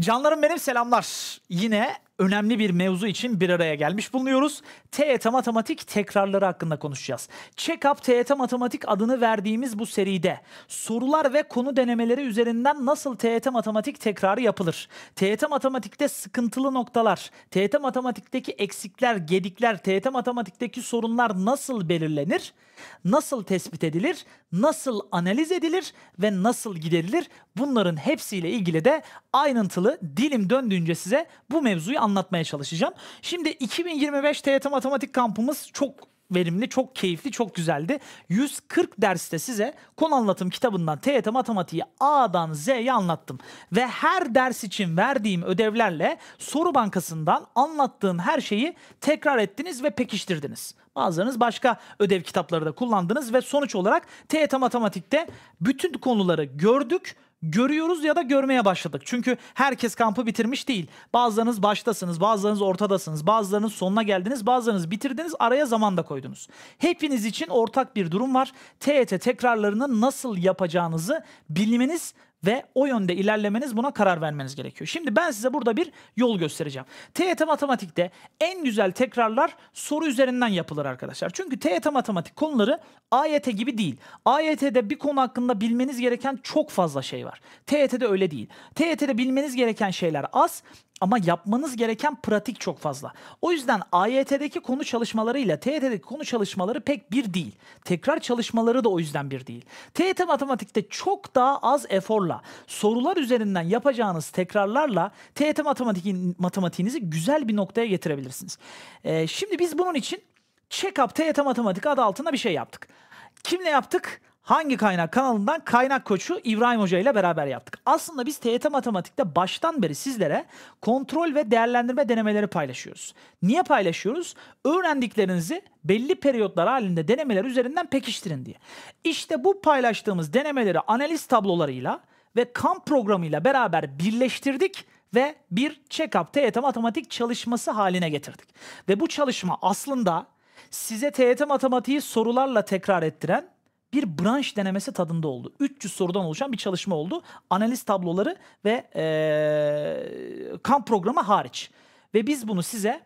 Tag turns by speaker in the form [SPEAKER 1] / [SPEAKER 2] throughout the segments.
[SPEAKER 1] Canlarım benim selamlar. Yine önemli bir mevzu için bir araya gelmiş bulunuyoruz. TET Matematik tekrarları hakkında konuşacağız. Checkup up TET Matematik adını verdiğimiz bu seride sorular ve konu denemeleri üzerinden nasıl TET Matematik tekrarı yapılır? TET Matematik'te sıkıntılı noktalar, TET Matematik'teki eksikler, gedikler, TET Matematik'teki sorunlar nasıl belirlenir? Nasıl tespit edilir? Nasıl analiz edilir? Ve nasıl giderilir? Bunların hepsiyle ilgili de ayrıntılı dilim döndüğünce size bu mevzuyu anlatmaya çalışacağım. Şimdi 2025 TYT Matematik Kampımız çok verimli, çok keyifli, çok güzeldi. 140 derste size konu anlatım kitabından TYT matematiği A'dan Z'ye anlattım. Ve her ders için verdiğim ödevlerle soru bankasından anlattığım her şeyi tekrar ettiniz ve pekiştirdiniz. Bazılarınız başka ödev kitapları da kullandınız ve sonuç olarak TYT matematikte bütün konuları gördük görüyoruz ya da görmeye başladık. Çünkü herkes kampı bitirmiş değil. Bazılarınız baştasınız, bazılarınız ortadasınız, bazılarınız sonuna geldiniz, bazılarınız bitirdiniz, araya zaman da koydunuz. Hepiniz için ortak bir durum var. TET e tekrarlarını nasıl yapacağınızı bilmeniz ve o yönde ilerlemeniz buna karar vermeniz gerekiyor. Şimdi ben size burada bir yol göstereceğim. TYT matematikte en güzel tekrarlar soru üzerinden yapılır arkadaşlar. Çünkü TYT matematik konuları AYT gibi değil. AYT'de bir konu hakkında bilmeniz gereken çok fazla şey var. TYT'de öyle değil. TYT'de bilmeniz gereken şeyler az. Ama yapmanız gereken pratik çok fazla. O yüzden AYT'deki konu çalışmalarıyla TYT'deki konu çalışmaları pek bir değil. Tekrar çalışmaları da o yüzden bir değil. TYT matematikte çok daha az eforla, sorular üzerinden yapacağınız tekrarlarla TYT matematik, matematiğinizi güzel bir noktaya getirebilirsiniz. Ee, şimdi biz bunun için Check-up TYT Matematik adı altında bir şey yaptık. Kimle yaptık? Hangi kaynak kanalından kaynak koçu İbrahim Hoca ile beraber yaptık. Aslında biz TYT Matematik'te baştan beri sizlere kontrol ve değerlendirme denemeleri paylaşıyoruz. Niye paylaşıyoruz? Öğrendiklerinizi belli periyotlar halinde denemeler üzerinden pekiştirin diye. İşte bu paylaştığımız denemeleri analiz tablolarıyla ve kamp programıyla beraber birleştirdik ve bir check-up TYT matematik çalışması haline getirdik. Ve bu çalışma aslında size TYT matematiği sorularla tekrar ettiren bir branş denemesi tadında oldu. 300 sorudan oluşan bir çalışma oldu. Analiz tabloları ve e, kamp programı hariç. Ve biz bunu size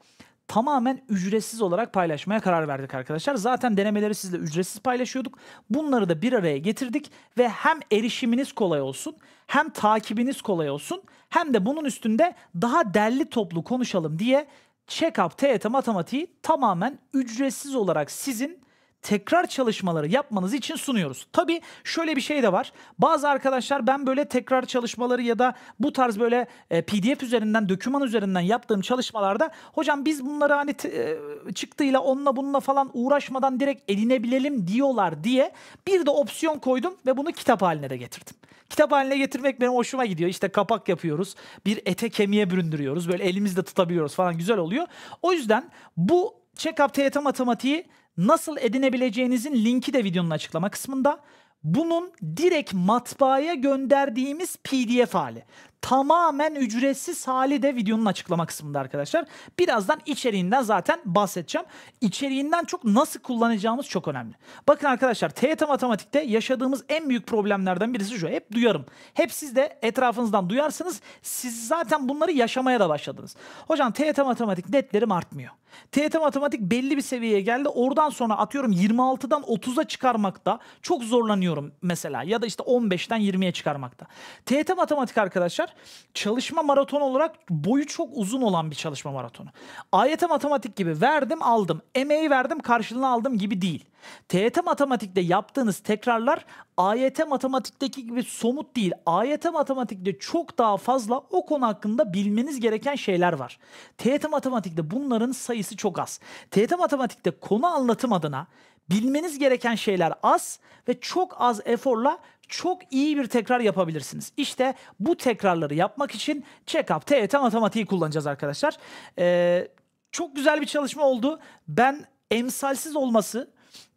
[SPEAKER 1] tamamen ücretsiz olarak paylaşmaya karar verdik arkadaşlar. Zaten denemeleri sizle ücretsiz paylaşıyorduk. Bunları da bir araya getirdik ve hem erişiminiz kolay olsun, hem takibiniz kolay olsun, hem de bunun üstünde daha derli toplu konuşalım diye Check-up TYT matematiği tamamen ücretsiz olarak sizin tekrar çalışmaları yapmanız için sunuyoruz. Tabi şöyle bir şey de var. Bazı arkadaşlar ben böyle tekrar çalışmaları ya da bu tarz böyle e, PDF üzerinden, döküman üzerinden yaptığım çalışmalarda hocam biz bunları hani e, çıktıyla onunla bununla falan uğraşmadan direkt edinebilelim diyorlar diye bir de opsiyon koydum ve bunu kitap haline de getirdim. Kitap haline getirmek benim hoşuma gidiyor. İşte kapak yapıyoruz. Bir ete kemiğe büründürüyoruz. Böyle elimizde tutabiliyoruz falan güzel oluyor. O yüzden bu check-up TYT matematiği nasıl edinebileceğinizin linki de videonun açıklama kısmında. Bunun direkt matbaaya gönderdiğimiz PDF hali. Tamamen ücretsiz hali de videonun açıklama kısmında arkadaşlar. Birazdan içeriğinden zaten bahsedeceğim. İçeriğinden çok nasıl kullanacağımız çok önemli. Bakın arkadaşlar TYT Matematik'te yaşadığımız en büyük problemlerden birisi şu. Hep duyarım. Hep siz de etrafınızdan duyarsınız. Siz zaten bunları yaşamaya da başladınız. Hocam TYT Matematik netlerim artmıyor. TYT Matematik belli bir seviyeye geldi. Oradan sonra atıyorum 26'dan 30'a çıkarmakta çok zorlanıyorum düşünüyorum mesela ya da işte 15'ten 20'ye çıkarmakta. TET matematik arkadaşlar çalışma maratonu olarak boyu çok uzun olan bir çalışma maratonu. AYT matematik gibi verdim aldım, emeği verdim karşılığını aldım gibi değil. TET matematikte yaptığınız tekrarlar AYT matematikteki gibi somut değil. AYT matematikte çok daha fazla o konu hakkında bilmeniz gereken şeyler var. TET matematikte bunların sayısı çok az. TET matematikte konu anlatım adına Bilmeniz gereken şeyler az ve çok az eforla çok iyi bir tekrar yapabilirsiniz. İşte bu tekrarları yapmak için check-up, TET e matematiği kullanacağız arkadaşlar. Ee, çok güzel bir çalışma oldu. Ben emsalsiz olması,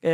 [SPEAKER 1] e,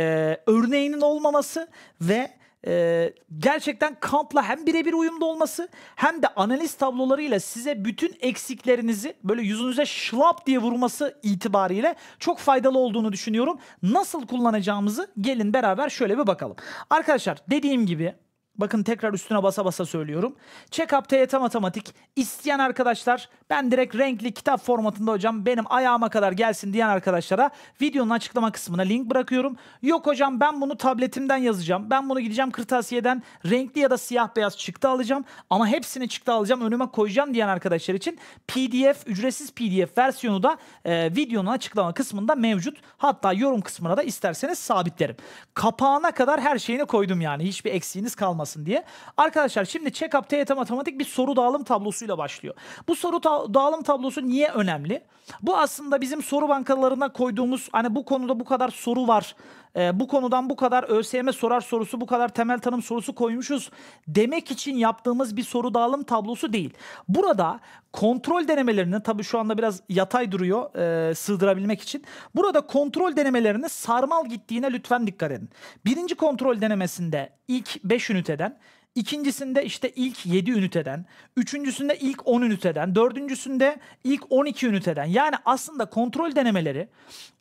[SPEAKER 1] örneğinin olmaması ve e, gerçekten kampla hem birebir uyumda olması hem de analiz tablolarıyla size bütün eksiklerinizi böyle yüzünüze şlap diye vurması itibariyle çok faydalı olduğunu düşünüyorum. Nasıl kullanacağımızı gelin beraber şöyle bir bakalım. Arkadaşlar dediğim gibi Bakın tekrar üstüne basa basa söylüyorum. Check-up TYT Matematik. isteyen arkadaşlar ben direkt renkli kitap formatında hocam benim ayağıma kadar gelsin diyen arkadaşlara videonun açıklama kısmına link bırakıyorum. Yok hocam ben bunu tabletimden yazacağım. Ben bunu gideceğim kırtasiyeden renkli ya da siyah beyaz çıktı alacağım. Ama hepsini çıktı alacağım önüme koyacağım diyen arkadaşlar için PDF ücretsiz PDF versiyonu da e, videonun açıklama kısmında mevcut. Hatta yorum kısmına da isterseniz sabitlerim. Kapağına kadar her şeyini koydum yani. Hiçbir eksiğiniz kalmasın kalmasın diye. Arkadaşlar şimdi check-up TYT matematik bir soru dağılım tablosuyla başlıyor. Bu soru ta- dağılım tablosu niye önemli? Bu aslında bizim soru bankalarına koyduğumuz hani bu konuda bu kadar soru var e, bu konudan bu kadar ÖSYM sorar sorusu, bu kadar temel tanım sorusu koymuşuz demek için yaptığımız bir soru dağılım tablosu değil. Burada kontrol denemelerini tabii şu anda biraz yatay duruyor e, sığdırabilmek için. Burada kontrol denemelerini sarmal gittiğine lütfen dikkat edin. Birinci kontrol denemesinde ilk 5 üniteden İkincisinde işte ilk 7 üniteden, üçüncüsünde ilk 10 üniteden, dördüncüsünde ilk 12 üniteden. Yani aslında kontrol denemeleri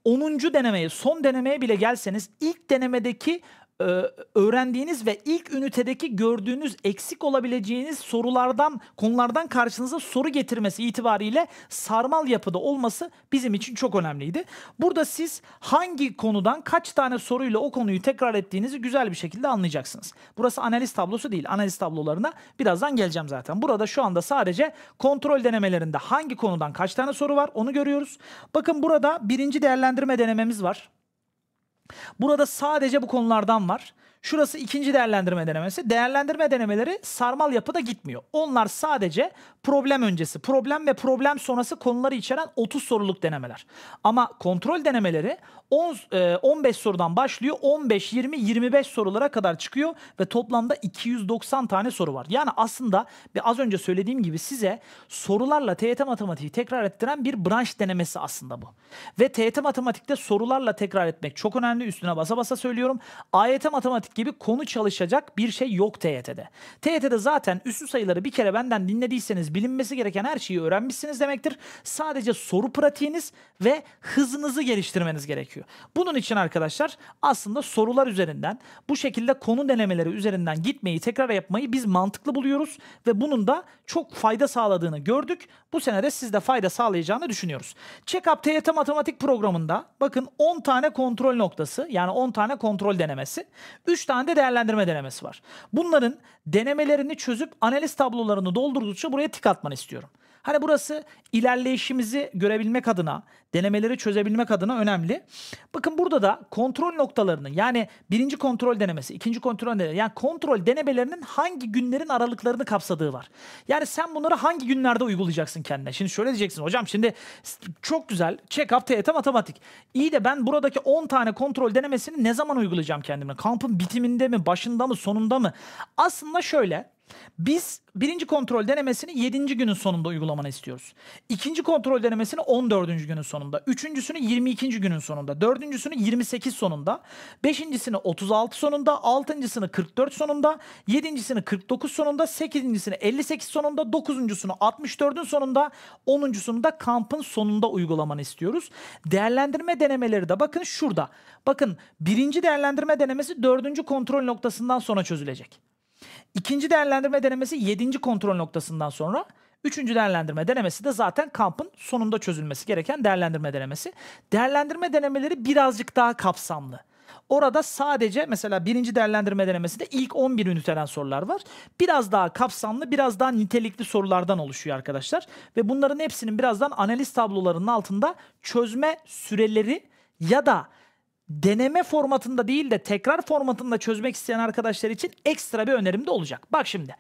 [SPEAKER 1] 10. denemeye, son denemeye bile gelseniz ilk denemedeki e, öğrendiğiniz ve ilk ünitedeki gördüğünüz eksik olabileceğiniz sorulardan, konulardan karşınıza soru getirmesi itibariyle sarmal yapıda olması bizim için çok önemliydi. Burada siz hangi konudan kaç tane soruyla o konuyu tekrar ettiğinizi güzel bir şekilde anlayacaksınız. Burası analiz tablosu değil. Analiz tablolarına birazdan geleceğim zaten. Burada şu anda sadece kontrol denemelerinde hangi konudan kaç tane soru var onu görüyoruz. Bakın burada birinci değerlendirme denememiz var. Burada sadece bu konulardan var. Şurası ikinci değerlendirme denemesi. Değerlendirme denemeleri sarmal yapıda gitmiyor. Onlar sadece problem öncesi, problem ve problem sonrası konuları içeren 30 soruluk denemeler. Ama kontrol denemeleri 10, 15 e, sorudan başlıyor. 15, 20, 25 sorulara kadar çıkıyor ve toplamda 290 tane soru var. Yani aslında bir az önce söylediğim gibi size sorularla TYT matematiği tekrar ettiren bir branş denemesi aslında bu. Ve TYT matematikte sorularla tekrar etmek çok önemli. Üstüne basa basa söylüyorum. AYT matematik matematik gibi konu çalışacak bir şey yok TYT'de. TYT'de zaten üslü sayıları bir kere benden dinlediyseniz bilinmesi gereken her şeyi öğrenmişsiniz demektir. Sadece soru pratiğiniz ve hızınızı geliştirmeniz gerekiyor. Bunun için arkadaşlar aslında sorular üzerinden bu şekilde konu denemeleri üzerinden gitmeyi tekrar yapmayı biz mantıklı buluyoruz ve bunun da çok fayda sağladığını gördük. Bu senede sizde fayda sağlayacağını düşünüyoruz. Check-up TYT matematik programında bakın 10 tane kontrol noktası yani 10 tane kontrol denemesi. 3 3 tane de değerlendirme denemesi var. Bunların denemelerini çözüp analiz tablolarını doldurdukça buraya tık atmanı istiyorum. Hani burası ilerleyişimizi görebilmek adına, denemeleri çözebilmek adına önemli. Bakın burada da kontrol noktalarının yani birinci kontrol denemesi, ikinci kontrol denemesi yani kontrol denemelerinin hangi günlerin aralıklarını kapsadığı var. Yani sen bunları hangi günlerde uygulayacaksın kendine? Şimdi şöyle diyeceksin hocam şimdi çok güzel check-up, TET, matematik. İyi de ben buradaki 10 tane kontrol denemesini ne zaman uygulayacağım kendime? Kampın bitiminde mi, başında mı, sonunda mı? Aslında şöyle biz birinci kontrol denemesini 7. günün sonunda uygulamanı istiyoruz. İkinci kontrol denemesini 14. günün sonunda. Üçüncüsünü 22. günün sonunda. Dördüncüsünü 28 sonunda. Beşincisini 36 sonunda. Altıncısını 44 sonunda. Yedincisini 49 sonunda. Sekizincisini 58 sonunda. Dokuzuncusunu 64'ün sonunda. Onuncusunu da kampın sonunda uygulamanı istiyoruz. Değerlendirme denemeleri de bakın şurada. Bakın birinci değerlendirme denemesi dördüncü kontrol noktasından sonra çözülecek. İkinci değerlendirme denemesi 7. kontrol noktasından sonra. Üçüncü değerlendirme denemesi de zaten kampın sonunda çözülmesi gereken değerlendirme denemesi. Değerlendirme denemeleri birazcık daha kapsamlı. Orada sadece mesela birinci değerlendirme denemesinde ilk 11 üniteden sorular var. Biraz daha kapsamlı, biraz daha nitelikli sorulardan oluşuyor arkadaşlar. Ve bunların hepsinin birazdan analiz tablolarının altında çözme süreleri ya da deneme formatında değil de tekrar formatında çözmek isteyen arkadaşlar için ekstra bir önerim de olacak. Bak şimdi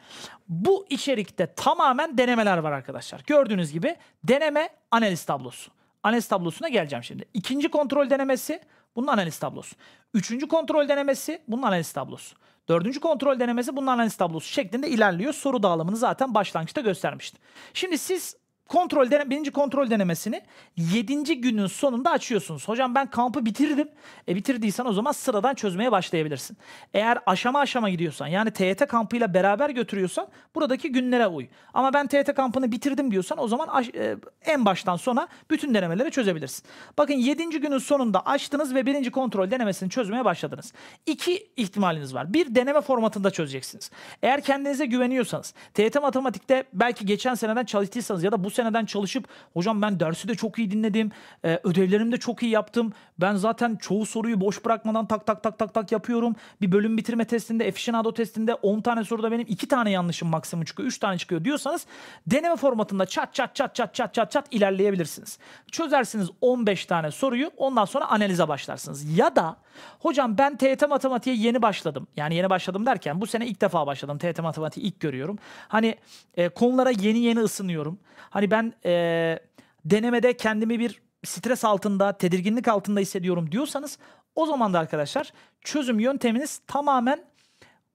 [SPEAKER 1] bu içerikte tamamen denemeler var arkadaşlar. Gördüğünüz gibi deneme analiz tablosu. Analiz tablosuna geleceğim şimdi. İkinci kontrol denemesi bunun analiz tablosu. Üçüncü kontrol denemesi bunun analiz tablosu. Dördüncü kontrol denemesi bunun analiz tablosu şeklinde ilerliyor. Soru dağılımını zaten başlangıçta göstermiştim. Şimdi siz kontrol dene, birinci kontrol denemesini 7. günün sonunda açıyorsunuz. Hocam ben kampı bitirdim. E bitirdiysen o zaman sıradan çözmeye başlayabilirsin. Eğer aşama aşama gidiyorsan yani TYT kampıyla beraber götürüyorsan buradaki günlere uy. Ama ben TYT kampını bitirdim diyorsan o zaman e, en baştan sona bütün denemeleri çözebilirsin. Bakın 7. günün sonunda açtınız ve birinci kontrol denemesini çözmeye başladınız. İki ihtimaliniz var. Bir deneme formatında çözeceksiniz. Eğer kendinize güveniyorsanız, TYT matematikte belki geçen seneden çalıştıysanız ya da bu seneden çalışıp hocam ben dersi de çok iyi dinledim. E, ödevlerimi de çok iyi yaptım. Ben zaten çoğu soruyu boş bırakmadan tak tak tak tak tak yapıyorum. Bir bölüm bitirme testinde, aficionado testinde 10 tane soruda benim 2 tane yanlışım maksimum çıkıyor. 3 tane çıkıyor diyorsanız deneme formatında çat çat çat çat çat çat çat ilerleyebilirsiniz. Çözersiniz 15 tane soruyu. Ondan sonra analize başlarsınız. Ya da hocam ben TYT matematiğe yeni başladım. Yani yeni başladım derken bu sene ilk defa başladım. TYT matematiği ilk görüyorum. Hani e, konulara yeni yeni ısınıyorum. Hani yani ben e, denemede kendimi bir stres altında, tedirginlik altında hissediyorum diyorsanız o zaman da arkadaşlar çözüm yönteminiz tamamen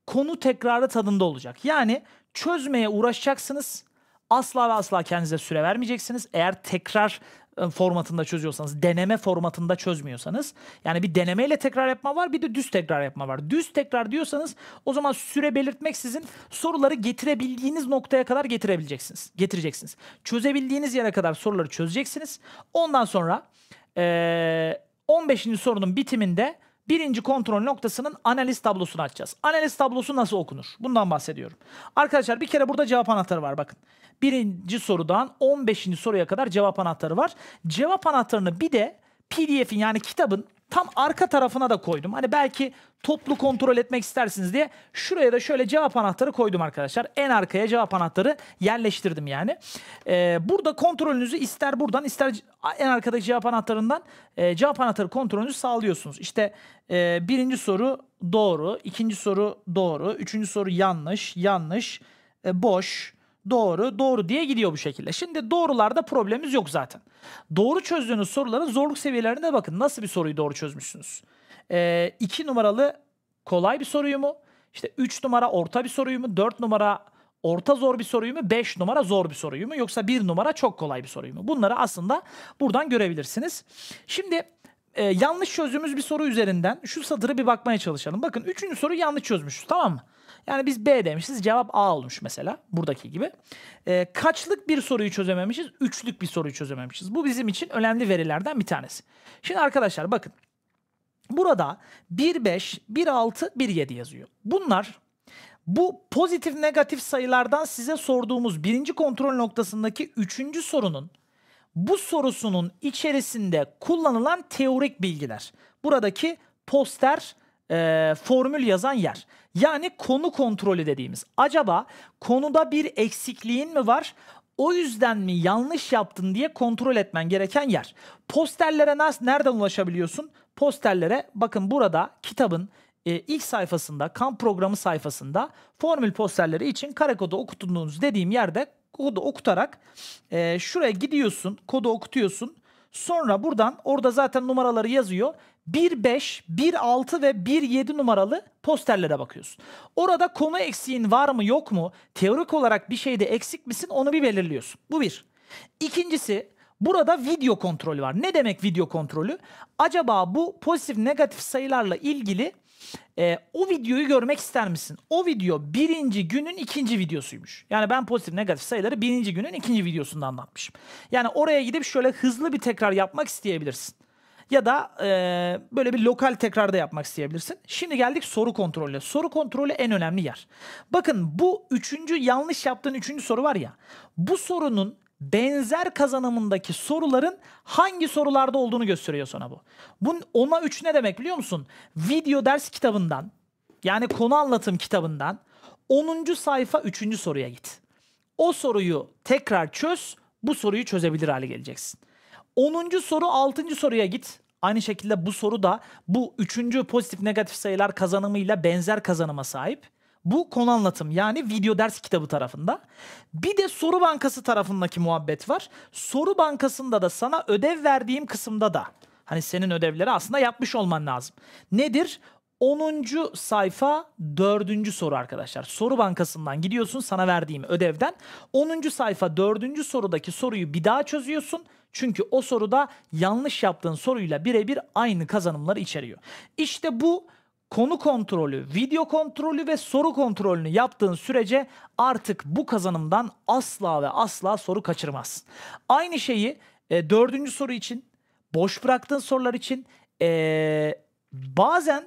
[SPEAKER 1] konu tekrarı tadında olacak. Yani çözmeye uğraşacaksınız. Asla ve asla kendinize süre vermeyeceksiniz. Eğer tekrar e, formatında çözüyorsanız, deneme formatında çözmüyorsanız, yani bir denemeyle tekrar yapma var, bir de düz tekrar yapma var. Düz tekrar diyorsanız o zaman süre belirtmeksizin soruları getirebildiğiniz noktaya kadar getirebileceksiniz. Getireceksiniz. Çözebildiğiniz yere kadar soruları çözeceksiniz. Ondan sonra ee, 15. sorunun bitiminde birinci kontrol noktasının analiz tablosunu açacağız. Analiz tablosu nasıl okunur? Bundan bahsediyorum. Arkadaşlar bir kere burada cevap anahtarı var bakın. Birinci sorudan 15. soruya kadar cevap anahtarı var. Cevap anahtarını bir de PDF'in yani kitabın tam arka tarafına da koydum. Hani belki toplu kontrol etmek istersiniz diye şuraya da şöyle cevap anahtarı koydum arkadaşlar. En arkaya cevap anahtarı yerleştirdim yani. Ee, burada kontrolünüzü ister buradan ister en arkadaki cevap anahtarından e, cevap anahtarı kontrolünüzü sağlıyorsunuz. İşte e, birinci soru doğru, ikinci soru doğru, üçüncü soru yanlış, yanlış, e, boş, boş doğru, doğru diye gidiyor bu şekilde. Şimdi doğrularda problemimiz yok zaten. Doğru çözdüğünüz soruların zorluk seviyelerine bakın. Nasıl bir soruyu doğru çözmüşsünüz? 2 ee, numaralı kolay bir soruyu mu? İşte 3 numara orta bir soruyu mu? 4 numara orta zor bir soruyu mu? 5 numara zor bir soruyu mu? Yoksa 1 numara çok kolay bir soruyu mu? Bunları aslında buradan görebilirsiniz. Şimdi e, yanlış çözdüğümüz bir soru üzerinden şu satırı bir bakmaya çalışalım. Bakın 3. soru yanlış çözmüşüz tamam mı? Yani biz B demişiz cevap A olmuş mesela buradaki gibi. E, kaçlık bir soruyu çözememişiz? Üçlük bir soruyu çözememişiz. Bu bizim için önemli verilerden bir tanesi. Şimdi arkadaşlar bakın. Burada 1.5, 1.6, 1.7 yazıyor. Bunlar bu pozitif negatif sayılardan size sorduğumuz birinci kontrol noktasındaki üçüncü sorunun bu sorusunun içerisinde kullanılan teorik bilgiler. Buradaki poster e, formül yazan yer. Yani konu kontrolü dediğimiz. Acaba konuda bir eksikliğin mi var? O yüzden mi yanlış yaptın diye kontrol etmen gereken yer. Posterlere nereden ulaşabiliyorsun? Posterlere bakın burada kitabın e, ilk sayfasında, kamp programı sayfasında formül posterleri için kare kodu okutunduğunuz dediğim yerde kodu okutarak e, şuraya gidiyorsun, kodu okutuyorsun. Sonra buradan orada zaten numaraları yazıyor. 1.5, 1.6 ve 1.7 numaralı posterlere bakıyorsun. Orada konu eksiğin var mı yok mu? Teorik olarak bir şeyde eksik misin onu bir belirliyorsun. Bu bir. İkincisi burada video kontrolü var. Ne demek video kontrolü? Acaba bu pozitif negatif sayılarla ilgili e, o videoyu görmek ister misin? O video birinci günün ikinci videosuymuş. Yani ben pozitif negatif sayıları birinci günün ikinci videosunda anlatmışım. Yani oraya gidip şöyle hızlı bir tekrar yapmak isteyebilirsin ya da e, böyle bir lokal tekrarda yapmak isteyebilirsin. Şimdi geldik soru kontrolü. Soru kontrolü en önemli yer. Bakın bu üçüncü yanlış yaptığın üçüncü soru var ya. Bu sorunun benzer kazanımındaki soruların hangi sorularda olduğunu gösteriyor sana bu. Bunun ona üç ne demek biliyor musun? Video ders kitabından yani konu anlatım kitabından 10. sayfa 3. soruya git. O soruyu tekrar çöz, bu soruyu çözebilir hale geleceksin. 10. soru 6. soruya git. Aynı şekilde bu soru da bu üçüncü pozitif negatif sayılar kazanımıyla benzer kazanıma sahip. Bu konu anlatım yani video ders kitabı tarafında. Bir de soru bankası tarafındaki muhabbet var. Soru bankasında da sana ödev verdiğim kısımda da hani senin ödevleri aslında yapmış olman lazım. Nedir? 10. sayfa 4. soru arkadaşlar. Soru bankasından gidiyorsun sana verdiğim ödevden. 10. sayfa 4. sorudaki soruyu bir daha çözüyorsun çünkü o soruda yanlış yaptığın soruyla birebir aynı kazanımları içeriyor. İşte bu konu kontrolü, video kontrolü ve soru kontrolünü yaptığın sürece artık bu kazanımdan asla ve asla soru kaçırmaz. Aynı şeyi e, dördüncü soru için, boş bıraktığın sorular için e, bazen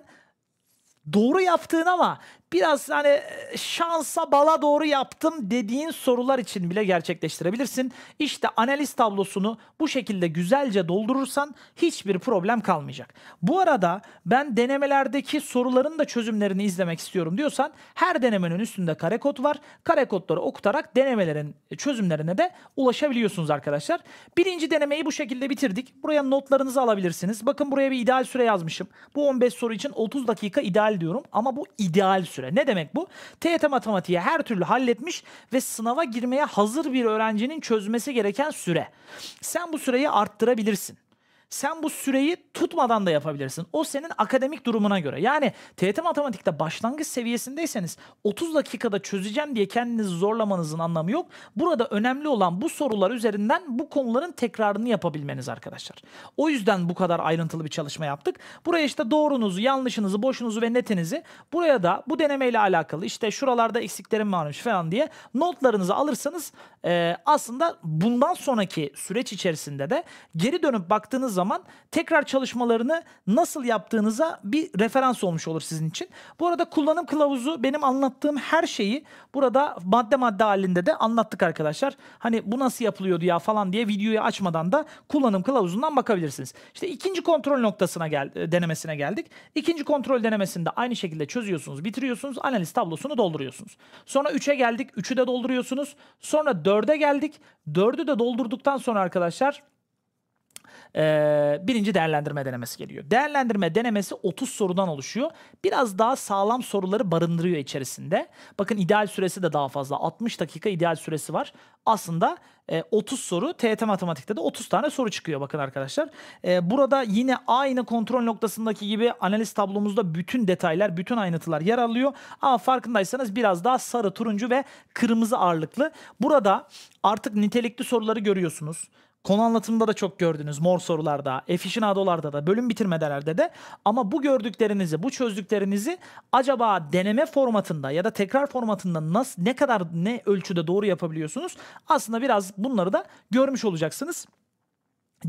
[SPEAKER 1] doğru yaptığın ama biraz hani e, şansa bala doğru yaptım dediğin sorular için bile gerçekleştirebilirsin. İşte analiz tablosunu bu şekilde güzelce doldurursan hiçbir problem kalmayacak. Bu arada ben denemelerdeki soruların da çözümlerini izlemek istiyorum diyorsan her denemenin üstünde kare kod var. Kare kodları okutarak denemelerin çözümlerine de ulaşabiliyorsunuz arkadaşlar. Birinci denemeyi bu şekilde bitirdik. Buraya notlarınızı alabilirsiniz. Bakın buraya bir ideal süre yazmışım. Bu 15 soru için 30 dakika ideal diyorum ama bu ideal süre göre. Ne demek bu? TYT matematiği her türlü halletmiş ve sınava girmeye hazır bir öğrencinin çözmesi gereken süre. Sen bu süreyi arttırabilirsin sen bu süreyi tutmadan da yapabilirsin. O senin akademik durumuna göre. Yani TET matematikte başlangıç seviyesindeyseniz 30 dakikada çözeceğim diye kendinizi zorlamanızın anlamı yok. Burada önemli olan bu sorular üzerinden bu konuların tekrarını yapabilmeniz arkadaşlar. O yüzden bu kadar ayrıntılı bir çalışma yaptık. Buraya işte doğrunuzu, yanlışınızı, boşunuzu ve netinizi buraya da bu denemeyle alakalı işte şuralarda eksiklerim varmış falan diye notlarınızı alırsanız e, aslında bundan sonraki süreç içerisinde de geri dönüp baktığınız zaman tekrar çalışmalarını nasıl yaptığınıza bir referans olmuş olur sizin için. Bu arada kullanım kılavuzu benim anlattığım her şeyi burada madde madde halinde de anlattık arkadaşlar. Hani bu nasıl yapılıyordu ya falan diye videoyu açmadan da kullanım kılavuzundan bakabilirsiniz. İşte ikinci kontrol noktasına gel e, denemesine geldik. İkinci kontrol denemesinde aynı şekilde çözüyorsunuz, bitiriyorsunuz, analiz tablosunu dolduruyorsunuz. Sonra 3'e geldik, 3'ü de dolduruyorsunuz. Sonra 4'e geldik. 4'ü de doldurduktan sonra arkadaşlar e, birinci değerlendirme denemesi geliyor. Değerlendirme denemesi 30 sorudan oluşuyor. Biraz daha sağlam soruları barındırıyor içerisinde. Bakın ideal süresi de daha fazla. 60 dakika ideal süresi var. Aslında e, 30 soru TET matematikte de 30 tane soru çıkıyor bakın arkadaşlar. E, burada yine aynı kontrol noktasındaki gibi analiz tablomuzda bütün detaylar, bütün ayrıntılar yer alıyor. Ama farkındaysanız biraz daha sarı, turuncu ve kırmızı ağırlıklı. Burada artık nitelikli soruları görüyorsunuz. Konu anlatımında da çok gördünüz mor sorularda, efişin adolarda da, bölüm bitirmedelerde de. Ama bu gördüklerinizi, bu çözdüklerinizi acaba deneme formatında ya da tekrar formatında nasıl, ne kadar ne ölçüde doğru yapabiliyorsunuz? Aslında biraz bunları da görmüş olacaksınız.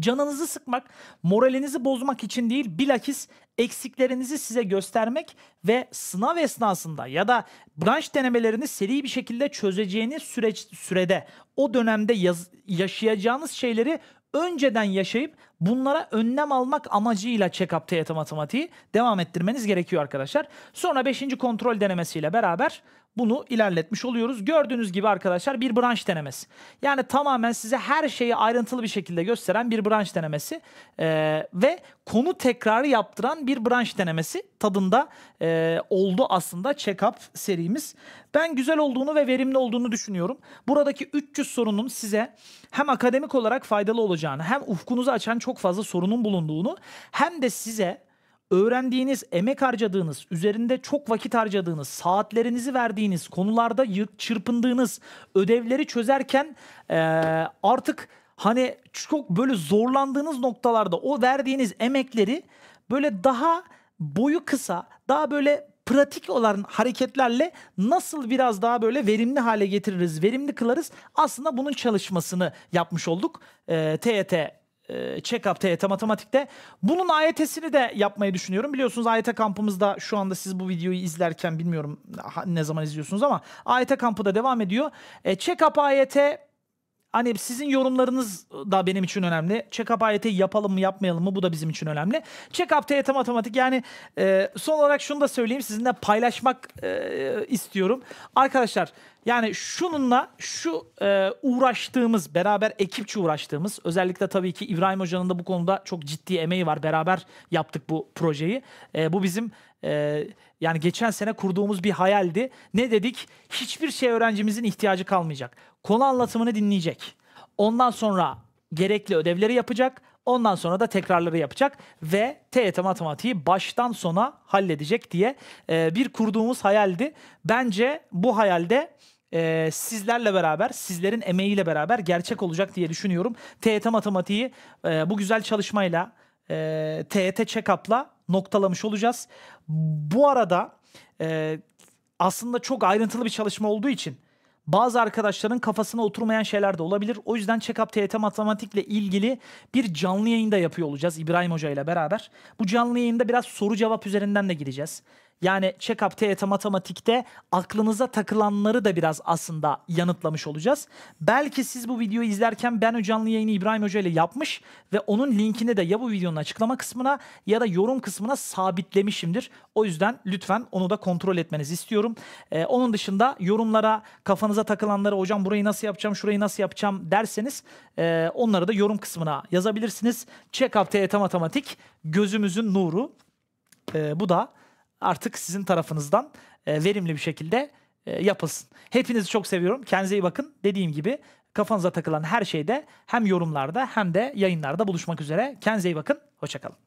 [SPEAKER 1] Canınızı sıkmak, moralinizi bozmak için değil bilakis eksiklerinizi size göstermek ve sınav esnasında ya da branş denemelerini seri bir şekilde çözeceğiniz süreç sürede o dönemde yaz, yaşayacağınız şeyleri önceden yaşayıp bunlara önlem almak amacıyla check-up TYT matematiği devam ettirmeniz gerekiyor arkadaşlar. Sonra 5. kontrol denemesiyle beraber bunu ilerletmiş oluyoruz. Gördüğünüz gibi arkadaşlar bir branş denemesi. Yani tamamen size her şeyi ayrıntılı bir şekilde gösteren bir branş denemesi ee, ve konu tekrarı yaptıran bir branş denemesi tadında e, oldu aslında check-up serimiz. Ben güzel olduğunu ve verimli olduğunu düşünüyorum. Buradaki 300 sorunun size hem akademik olarak faydalı olacağını hem ufkunuzu açan çok fazla sorunun bulunduğunu hem de size öğrendiğiniz, emek harcadığınız, üzerinde çok vakit harcadığınız, saatlerinizi verdiğiniz, konularda çırpındığınız, ödevleri çözerken e, artık hani çok böyle zorlandığınız noktalarda o verdiğiniz emekleri böyle daha boyu kısa, daha böyle pratik olan hareketlerle nasıl biraz daha böyle verimli hale getiririz, verimli kılarız. Aslında bunun çalışmasını yapmış olduk. E, TYT check-up TYT matematikte. Bunun AYT'sini de yapmayı düşünüyorum. Biliyorsunuz AYT kampımızda şu anda siz bu videoyu izlerken bilmiyorum ne zaman izliyorsunuz ama AYT kampı da devam ediyor. E, check-up AYT hani sizin yorumlarınız da benim için önemli. Check-up ayeti yapalım mı yapmayalım mı bu da bizim için önemli. Check-up TYT matematik yani e, son olarak şunu da söyleyeyim sizinle paylaşmak e, istiyorum. Arkadaşlar yani şununla şu e, uğraştığımız, beraber ekipçe uğraştığımız, özellikle tabii ki İbrahim Hoca'nın da bu konuda çok ciddi emeği var. Beraber yaptık bu projeyi. E, bu bizim e, yani geçen sene kurduğumuz bir hayaldi. Ne dedik? Hiçbir şey öğrencimizin ihtiyacı kalmayacak. Konu anlatımını dinleyecek. Ondan sonra gerekli ödevleri yapacak. Ondan sonra da tekrarları yapacak ve TYT e matematiği baştan sona halledecek diye e, bir kurduğumuz hayaldi. Bence bu hayalde e, sizlerle beraber, sizlerin emeğiyle beraber gerçek olacak diye düşünüyorum. TYT e matematiği bu güzel çalışmayla, e, TYT check-up'la noktalamış olacağız. Bu arada e, aslında çok ayrıntılı bir çalışma olduğu için bazı arkadaşların kafasına oturmayan şeyler de olabilir. O yüzden Checkup TYT Matematik'le ilgili bir canlı yayında yapıyor olacağız İbrahim Hoca ile beraber. Bu canlı yayında biraz soru cevap üzerinden de gideceğiz. Yani check-up TYT e matematikte aklınıza takılanları da biraz aslında yanıtlamış olacağız. Belki siz bu videoyu izlerken ben o canlı yayını İbrahim Hoca ile yapmış ve onun linkini de ya bu videonun açıklama kısmına ya da yorum kısmına sabitlemişimdir. O yüzden lütfen onu da kontrol etmenizi istiyorum. Ee, onun dışında yorumlara kafanıza takılanları hocam burayı nasıl yapacağım şurayı nasıl yapacağım derseniz e, onları da yorum kısmına yazabilirsiniz. Check-up TYT e matematik gözümüzün nuru. E, bu da artık sizin tarafınızdan e, verimli bir şekilde e, yapılsın. Hepinizi çok seviyorum. Kendinize iyi bakın. Dediğim gibi kafanıza takılan her şeyde hem yorumlarda hem de yayınlarda buluşmak üzere. Kendinize iyi bakın. Hoşçakalın.